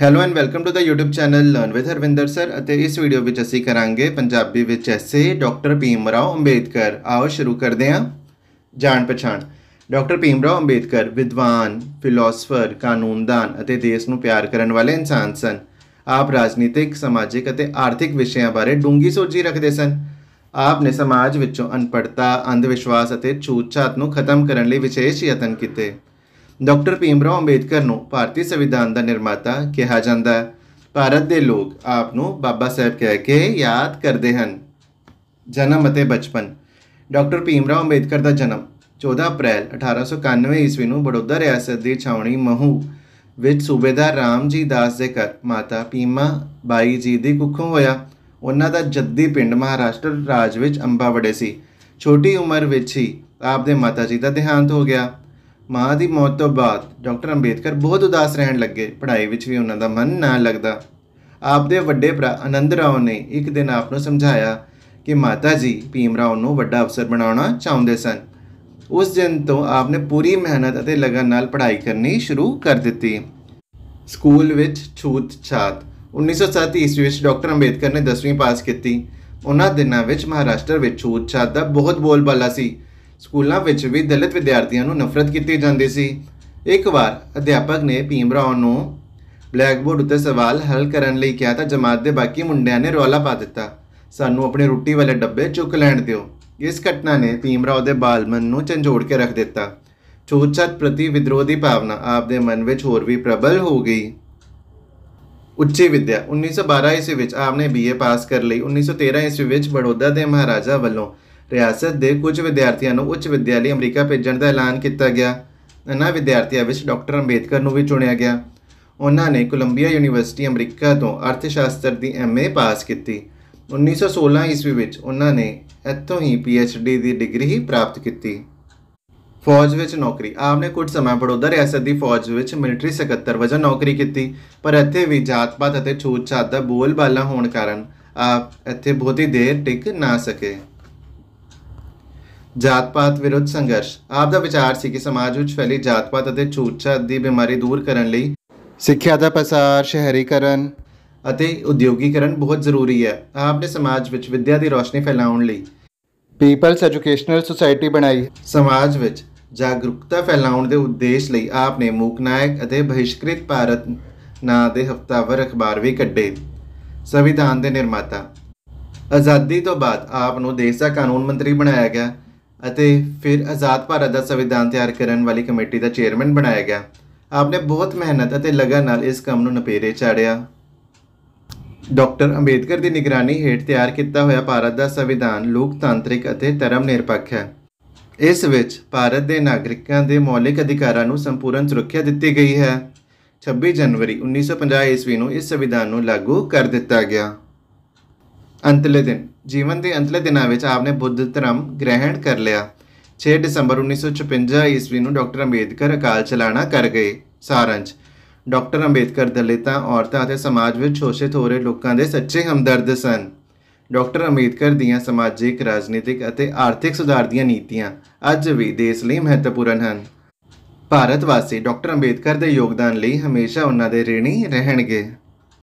hello and welcome to the YouTube channel learn with Harvinder sir ਅਤੇ ਇਸ video ਵਿੱਚ ਅਸੀਂ ਕਰਾਂਗੇ ਪੰਜਾਬੀ ਵਿੱਚ ਐਸੇ ਡਾਕਟਰ ਭੀਮ ਰਾਓ ਅੰਬੇਦਕਰ ਆਓ ਸ਼ੁਰੂ ਕਰਦੇ ਹਾਂ ਜਾਣ ਪਛਾਣ ਡਾਕਟਰ ਭੀਮ ਰਾਓ ਅੰਬੇਦਕਰ ਵਿਦਵਾਨ ਫਿਲਾਸਫਰ ਕਾਨੂੰਨਦਾਨ ਅਤੇ ਦੇਸ਼ ਨੂੰ ਪਿਆਰ ਕਰਨ ਵਾਲੇ ਇਨਸਾਨ ਸਨ ਆਪ ਰਾਜਨੀਤਿਕ ਸਮਾਜਿਕ ਅਤੇ ਆਰਥਿਕ ਵਿਸ਼ਿਆਂ ਬਾਰੇ ਡੂੰਗੀ ਸੋਝੀ ਰੱਖਦੇ ਸਨ ਆਪ ਨੇ ਸਮਾਜ ਵਿੱਚੋਂ ਅਨਪੜਤਾ ਅੰਧ ਵਿਸ਼ਵਾਸ ਅਤੇ ਛੂਤਛਾਤ ਨੂੰ ਖਤਮ ਕਰਨ ਲਈ ਵਿਸ਼ੇਸ਼ ਯਤਨ ਕੀਤੇ ਡਾਕਟਰ ਭੀਮਰਾਓ ਅੰਬੇਦਕਰ ਨੂੰ ਭਾਰਤੀ ਸੰਵਿਧਾਨ ਦਾ ਨਿਰਮਾਤਾ ਕਿਹਾ ਜਾਂਦਾ ਹੈ ਭਾਰਤ ਦੇ ਲੋਕ ਆਪ ਨੂੰ ਬਾਬਾ ਸਾਹਿਬ ਕਹਿ ਕੇ ਯਾਦ ਕਰਦੇ ਹਨ ਜਨਮ ਅਤੇ ਬਚਪਨ ਡਾਕਟਰ ਭੀਮਰਾਓ ਅੰਬੇਦਕਰ ਦਾ ਜਨਮ 14 ਅਪ੍ਰੈਲ 1891 ਈਸਵੀ ਨੂੰ ਬੜੋਦਾ ਰਿਆਸਤ ਦੀ ਛਾਉਣੀ ਮਹੂ ਵਿੱਚ ਸੂਬੇਦਾਰ ਰਾਮਜੀ ਦਾਸ ਦੇ ਘਰ ਮਾਤਾ ਪੀਮਾ ਬਾਈ ਜੀ ਦੀ ਕੁੱਖੋਂ ਹੋਇਆ ਉਹਨਾਂ ਦਾ ਜੱਦੀ ਪਿੰਡ ਮਹਾਰਾਸ਼ਟਰ ਰਾਜ ਵਿੱਚ ਅੰਬਾਵੜੇ ਸੀ ਛੋਟੀ ਉਮਰ ਵਿੱਚ ਹੀ ਆਪ ਦੇ ਮਾਤਾ ਜੀ ਦਾ ਦੇਹਾਂਤ ਹੋ ਗਿਆ ਮਾਂ ਦੀ ਮੌਤ ਤੋਂ ਬਾਅਦ ਡਾਕਟਰ ਅੰਬੇਦਕਰ ਬਹੁਤ ਉਦਾਸ ਰਹਿਣ ਲੱਗੇ ਪੜ੍ਹਾਈ ਵਿੱਚ ਵੀ ਉਹਨਾਂ ਦਾ ਮਨ ਨਾ ਲੱਗਦਾ ਆਪਦੇ ਵੱਡੇ ਭਰਾ ਆਨੰਦ ਰਾਓ ਨੇ ਇੱਕ ਦਿਨ ਆਪ ਨੂੰ ਸਮਝਾਇਆ ਕਿ ਮਾਤਾ ਜੀ ਭੀਮ ਰਾਓ ਨੂੰ ਵੱਡਾ ਅਫਸਰ ਬਣਾਉਣਾ ਚਾਹੁੰਦੇ ਸਨ ਉਸ ਦਿਨ ਤੋਂ ਆਪ ਨੇ ਪੂਰੀ ਮਿਹਨਤ ਅਤੇ ਲਗਨ ਨਾਲ ਪੜ੍ਹਾਈ ਕਰਨੀ ਸ਼ੁਰੂ ਕਰ ਦਿੱਤੀ ਸਕੂਲ ਵਿੱਚ ਛੂਤ ਛਾਤ 1937 ਈਸਵੀ ਵਿੱਚ ਡਾਕਟਰ ਅੰਬੇਦਕਰ ਨੇ 10ਵੀਂ ਪਾਸ ਕੀਤੀ ਉਹਨਾਂ ਦਿਨਾਂ ਵਿੱਚ ਮਹਾਰਾਸ਼ਟਰ ਵਿੱਚ ਛੂਤ ਛਾਤ ਦਾ ਬਹੁਤ ਬੋਲਬਾਲਾ ਸੀ ਸਕੂਲਾਂ ਵਿੱਚ ਵੀ ਦਲਿਤ ਵਿਦਿਆਰਥੀਆਂ ਨੂੰ ਨਫ਼ਰਤ ਕੀਤੀ ਜਾਂਦੀ ਸੀ ਇੱਕ ਵਾਰ ਅਧਿਆਪਕ ਨੇ ਭੀਮ ਰਾਓ ਨੂੰ ਬਲੈਕਬੋਰਡ ਉੱਤੇ ਸਵਾਲ ਹੱਲ ਕਰਨ ਲਈ ਕਿਹਾ ਤਾਂ ਜਮਾਤ ਦੇ ਬਾਕੀ ਮੁੰਡਿਆਂ ਨੇ ਰੌਲਾ ਪਾ ਦਿੱਤਾ ਸਾਨੂੰ ਆਪਣੇ ਰੋਟੀ ਵਾਲੇ ਡੱਬੇ ਚੁੱਕ ਲੈਣ ਦਿਓ ਇਸ ਘਟਨਾ ਨੇ ਭੀਮ ਰਾਉ ਦੇ ਬਾਲਮਨ ਨੂੰ ਝੰਜੋੜ ਕੇ ਰੱਖ ਦਿੱਤਾ ਚੋਚਤ ਪ੍ਰਤੀ ਵਿਦਰੋਧੀ ਭਾਵਨਾ ਆਪ ਦੇ ਮਨ ਵਿੱਚ ਹੋਰ ਵੀ ਪ੍ਰਬਲ ਹੋ ਗਈ ਉੱਚੀ ਵਿਦਿਆ 1912 ਈਸਵੀ ਵਿੱਚ ਆਪਨੇ ਬੀਏ ਪਾਸ ਕਰ ਲਈ 1913 ਈਸਵੀ ਵਿੱਚ ਬੜੋਦਾ ਦੇ ਮਹਾਰਾਜਾ ਵੱਲੋਂ ਰਿਆਸਤ ਦੇ ਕੁਝ ਵਿਦਿਆਰਥੀਆਂ ਨੂੰ ਉੱਚ ਵਿਦਿਆ ਲਈ ਅਮਰੀਕਾ ਭੇਜਣ ਦਾ ਐਲਾਨ ਕੀਤਾ ਗਿਆ ਇਹਨਾਂ ਵਿਦਿਆਰਥੀਆਂ ਵਿੱਚ ਡਾਕਟਰ ਅੰਬੇਦਕਰ ਨੂੰ ਵੀ ਚੁਣਿਆ ਗਿਆ ਉਹਨਾਂ ਨੇ ਕੋਲੰਬੀਆ ਯੂਨੀਵਰਸਿਟੀ ਅਮਰੀਕਾ ਤੋਂ ਅਰਥ ਸ਼ਾਸਤਰ ਦੀ ਐਮਏ ਪਾਸ ਕੀਤੀ 1916 ਈਸਵੀ ਵਿੱਚ ਉਹਨਾਂ ਨੇ ਇੱਥੋਂ ਹੀ ਪੀਐਚਡੀ ਦੀ ਡਿਗਰੀ ਹੀ ਪ੍ਰਾਪਤ ਕੀਤੀ ਫੌਜ ਵਿੱਚ ਨੌਕਰੀ ਆਪਨੇ ਕੁਝ ਸਮਾਂ ਬੜੋਦਰ ਰਿਆਸਤ ਦੀ ਫੌਜ ਵਿੱਚ ਮਿਲਟਰੀ ਸਕੱਤਰ ਵਜੋਂ ਨੌਕਰੀ ਕੀਤੀ ਪਰ ਇੱਥੇ ਵੀ ਜਾਤ-ਪਾਤ ਅਤੇ ਛੂਤ-ਛਾਤ ਦਾ ਬੋਲਬਾਲਾ ਹੋਣ ਕਾਰਨ ਆਪ ਇੱਥੇ ਬਹੁਤੀ ਦੇਰ ਟਿਕ ਨਾ ਸਕੇ ਜਾਤ-ਪਾਤ ਵਿਰੁੱਧ ਸੰਘਰਸ਼ ਆਪ ਦਾ ਵਿਚਾਰ ਸੀ ਕਿ ਸਮਾਜ ਵਿੱਚ ਫੈਲੀ ਜਾਤ-ਪਾਤ ਅਤੇ ਛੂਤਛਾਤ ਦੀ ਬਿਮਾਰੀ ਦੂਰ ਕਰਨ ਲਈ ਸਿੱਖਿਆ ਦਾ ਪਸਾਰ ਸ਼ਹਿਰੀਕਰਨ ਅਤੇ ਉਦਯੋਗੀਕਰਨ ਬਹੁਤ ਜ਼ਰੂਰੀ ਹੈ ਆਪ ਨੇ ਸਮਾਜ ਵਿੱਚ ਵਿਦਿਆ ਦੀ ਰੋਸ਼ਨੀ ਫੈਲਾਉਣ ਲਈ ਪੀਪਲਸ ਐਜੂਕੇਸ਼ਨਲ ਸੁਸਾਇਟੀ ਬਣਾਈ ਸਮਾਜ ਵਿੱਚ ਜਾਗਰੂਕਤਾ ਫੈਲਾਉਣ ਦੇ ਉਦੇਸ਼ ਲਈ ਆਪ ਨੇ ਮੂਕਨਾਇਕ ਅਤੇ ਬਹਿਸ਼ਕ੍ਰਿਤ ਭਾਰਤ ਨਾਂ ਦੇ ਹਫਤਾਵਾਰ ਅਖਬਾਰ ਵੀ ਕੱਢੇ ਸੰਵਿਧਾਨ ਦੇ ਨਿਰਮਾਤਾ ਆਜ਼ਾਦੀ ਤੋਂ ਬਾਅਦ ਆਪ ਨੂੰ ਦੇਸ਼ ਦਾ ਕਾਨੂੰਨ ਮੰਤਰੀ ਬਣਾਇਆ ਗਿਆ ਅਤੇ ਫਿਰ ਆਜ਼ਾਦ ਭਾਰਤ ਦਾ ਸੰਵਿਧਾਨ ਤਿਆਰ ਕਰਨ ਵਾਲੀ ਕਮੇਟੀ ਦਾ ਚੇਅਰਮੈਨ ਬਣਾਇਆ ਗਿਆ ਆਪਨੇ ਬਹੁਤ ਮਿਹਨਤ ਅਤੇ ਲਗਨ ਨਾਲ ਇਸ ਕੰਮ ਨੂੰ ਨਪੇਰੇ ਚਾੜਿਆ ਡਾਕਟਰ ਅੰਬੇਦਕਰ ਦੀ ਨਿਗਰਾਨੀ ਹੇਠ ਤਿਆਰ ਕੀਤਾ ਹੋਇਆ ਭਾਰਤ ਦਾ ਸੰਵਿਧਾਨ ਲੋਕਤੰਤਰਿਕ ਅਤੇ ਧਰਮ ਨਿਰਪੱਖ ਹੈ ਇਸ ਵਿੱਚ ਭਾਰਤ ਦੇ ਨਾਗਰਿਕਾਂ ਦੇ ਮੌਲਿਕ ਅਧਿਕਾਰਾਂ ਨੂੰ ਸੰਪੂਰਨ ਸੁਰੱਖਿਆ ਦਿੱਤੀ ਗਈ ਹੈ 26 ਜਨਵਰੀ 1950 ਈਸਵੀ ਨੂੰ ਇਸ ਸੰਵਿਧਾਨ ਨੂੰ ਲਾਗੂ ਕਰ ਦਿੱਤਾ ਗਿਆ ਅੰਤਲੇ ਦਿਨ ਜੀਵਨ ਦੇ ਅੰਤਲੇ ਦਿਨਾਂ ਵਿੱਚ ਆਪਨੇ ਬੁੱਧ ਧਰਮ ਗ੍ਰਹਿਣ ਕਰ ਲਿਆ 6 ਦਸੰਬਰ 1956 ਈਸਵੀ ਨੂੰ ਡਾਕਟਰ ਅੰਬੇਦਕਰ ਅਕਾਲ ਚਲਾਣਾ ਕਰ ਗਏ ਸਾਰੰਸ਼ ਡਾਕਟਰ ਅੰਬੇਦਕਰ ਦਲਿਤਾਂ ਔਰਤਾਂ ਅਤੇ ਸਮਾਜ ਵਿੱਚ ਛੋਸ਼ੇ ਥੋਰੇ ਲੋਕਾਂ ਦੇ ਸੱਚੇ ਹਮਦਰਦ ਸਨ ਡਾਕਟਰ ਅੰਬੇਦਕਰ ਦੀਆਂ ਸਮਾਜਿਕ ਰਾਜਨੀਤਿਕ ਅਤੇ ਆਰਥਿਕ ਸੁਧਾਰ ਦੀਆਂ ਨੀਤੀਆਂ ਅੱਜ ਵੀ ਦੇਸ਼ ਲਈ ਮਹੱਤਵਪੂਰਨ ਹਨ ਭਾਰਤ ਵਾਸੀ ਡਾਕਟਰ ਅੰਬੇਦਕਰ ਦੇ ਯੋਗਦਾਨ ਲਈ ਹਮੇਸ਼ਾ ਉਹਨਾਂ ਦੇ ਰਿਣੀ ਰਹਿਣਗੇ